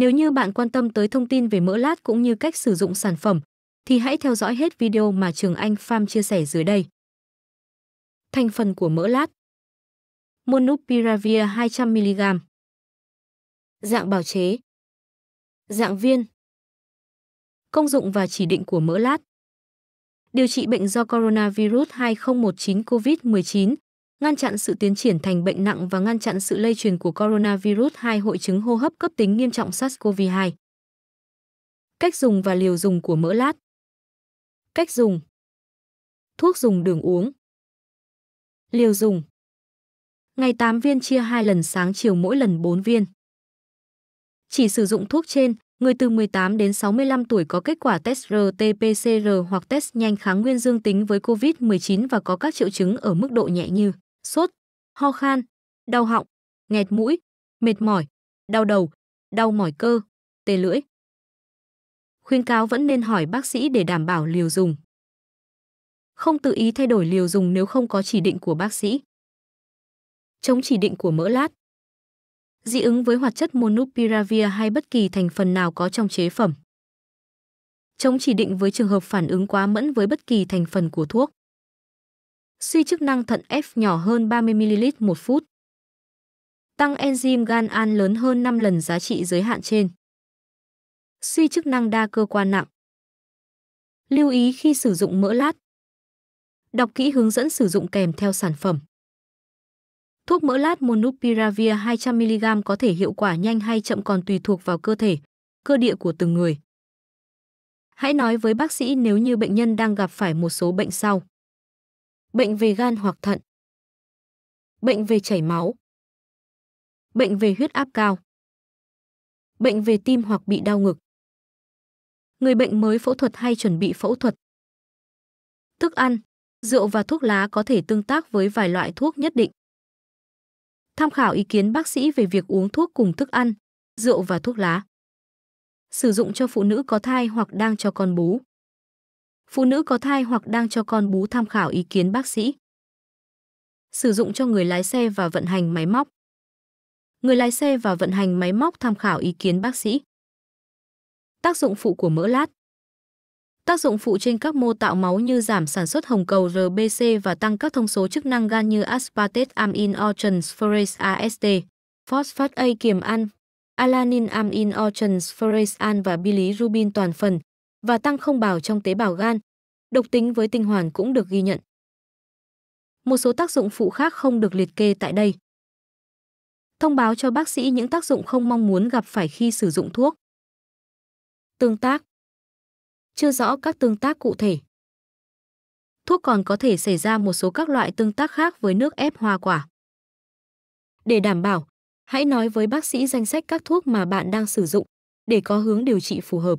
Nếu như bạn quan tâm tới thông tin về mỡ lát cũng như cách sử dụng sản phẩm, thì hãy theo dõi hết video mà Trường Anh Farm chia sẻ dưới đây. Thành phần của mỡ lát Monupiravir 200mg Dạng bào chế Dạng viên Công dụng và chỉ định của mỡ lát Điều trị bệnh do coronavirus 2019 COVID-19 ngăn chặn sự tiến triển thành bệnh nặng và ngăn chặn sự lây truyền của coronavirus 2 hội chứng hô hấp cấp tính nghiêm trọng SARS-CoV-2. Cách dùng và liều dùng của mỡ lát. Cách dùng. Thuốc dùng đường uống. Liều dùng. Ngày 8 viên chia 2 lần sáng chiều mỗi lần 4 viên. Chỉ sử dụng thuốc trên, người từ 18 đến 65 tuổi có kết quả test RT-PCR hoặc test nhanh kháng nguyên dương tính với COVID-19 và có các triệu chứng ở mức độ nhẹ như sốt, ho khan, đau họng, nghẹt mũi, mệt mỏi, đau đầu, đau mỏi cơ, tê lưỡi. Khuyên cáo vẫn nên hỏi bác sĩ để đảm bảo liều dùng. Không tự ý thay đổi liều dùng nếu không có chỉ định của bác sĩ. Chống chỉ định của mỡ lát. Dị ứng với hoạt chất monupiravir hay bất kỳ thành phần nào có trong chế phẩm. Chống chỉ định với trường hợp phản ứng quá mẫn với bất kỳ thành phần của thuốc suy chức năng thận F nhỏ hơn 30ml một phút. Tăng enzyme gan an lớn hơn 5 lần giá trị giới hạn trên. Suy chức năng đa cơ quan nặng. Lưu ý khi sử dụng mỡ lát. Đọc kỹ hướng dẫn sử dụng kèm theo sản phẩm. Thuốc mỡ lát Monupiravir 200mg có thể hiệu quả nhanh hay chậm còn tùy thuộc vào cơ thể, cơ địa của từng người. Hãy nói với bác sĩ nếu như bệnh nhân đang gặp phải một số bệnh sau bệnh về gan hoặc thận, bệnh về chảy máu, bệnh về huyết áp cao, bệnh về tim hoặc bị đau ngực. Người bệnh mới phẫu thuật hay chuẩn bị phẫu thuật. Thức ăn, rượu và thuốc lá có thể tương tác với vài loại thuốc nhất định. Tham khảo ý kiến bác sĩ về việc uống thuốc cùng thức ăn, rượu và thuốc lá. Sử dụng cho phụ nữ có thai hoặc đang cho con bú phụ nữ có thai hoặc đang cho con bú tham khảo ý kiến bác sĩ. Sử dụng cho người lái xe và vận hành máy móc. Người lái xe và vận hành máy móc tham khảo ý kiến bác sĩ. Tác dụng phụ của mỡ lát. Tác dụng phụ trên các mô tạo máu như giảm sản xuất hồng cầu RBC và tăng các thông số chức năng gan như aspartate amine or transferase AST, phosphate A kiềm ăn, alanin amine or transferase an và bilirubin toàn phần và tăng không bào trong tế bào gan. Độc tính với tinh hoàn cũng được ghi nhận. Một số tác dụng phụ khác không được liệt kê tại đây. Thông báo cho bác sĩ những tác dụng không mong muốn gặp phải khi sử dụng thuốc. Tương tác. Chưa rõ các tương tác cụ thể. Thuốc còn có thể xảy ra một số các loại tương tác khác với nước ép hoa quả. Để đảm bảo, hãy nói với bác sĩ danh sách các thuốc mà bạn đang sử dụng để có hướng điều trị phù hợp.